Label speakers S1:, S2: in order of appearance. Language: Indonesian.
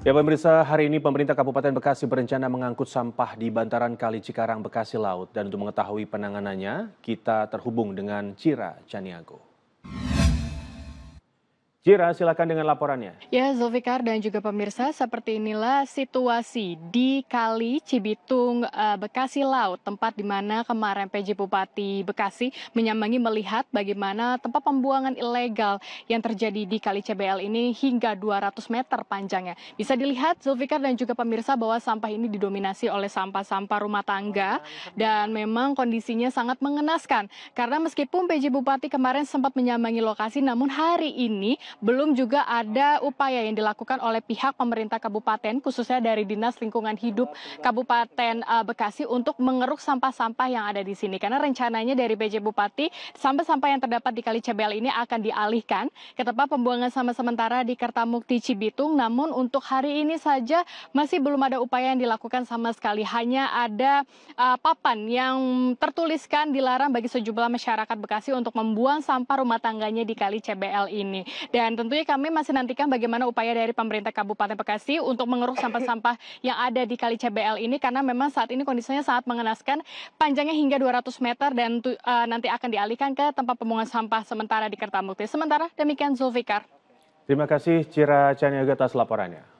S1: Ya pemirsa, hari ini pemerintah Kabupaten Bekasi berencana mengangkut sampah di bantaran Kali Cikarang Bekasi Laut dan untuk mengetahui penanganannya, kita terhubung dengan Cira Caniago. Jira, silakan dengan laporannya.
S2: Ya, Zulfikar dan juga pemirsa, seperti inilah situasi di Kali Cibitung, eh, Bekasi Laut, tempat di mana kemarin PJ Bupati Bekasi menyambangi melihat bagaimana tempat pembuangan ilegal yang terjadi di Kali CBL ini hingga 200 meter panjangnya. Bisa dilihat, Zulfikar dan juga pemirsa, bahwa sampah ini didominasi oleh sampah-sampah rumah tangga dan memang kondisinya sangat mengenaskan. Karena meskipun PJ Bupati kemarin sempat menyambangi lokasi, namun hari ini belum juga ada upaya yang dilakukan oleh pihak pemerintah kabupaten, khususnya dari Dinas Lingkungan Hidup Kabupaten eh, Bekasi untuk mengeruk sampah-sampah yang ada di sini. Karena rencananya dari PJ Bupati, sampah-sampah yang terdapat di Kali Cebel ini akan dialihkan ke tempat pembuangan sampah sementara di Kertamukti Cibitung. Namun untuk hari ini saja masih belum ada upaya yang dilakukan sama sekali. Hanya ada uh, papan yang tertuliskan dilarang bagi sejumlah masyarakat Bekasi untuk membuang sampah rumah tangganya di Kali CBL ini. Dan dan tentunya kami masih nantikan bagaimana upaya dari pemerintah Kabupaten Bekasi untuk mengeruk sampah-sampah yang ada di Kali CBL ini karena memang saat ini kondisinya sangat mengenaskan, panjangnya hingga 200 meter dan uh, nanti akan dialihkan ke tempat pembuangan sampah sementara di Kertamukti. Sementara demikian Zulfikar.
S1: Terima kasih Cira Caniaga atas laporannya.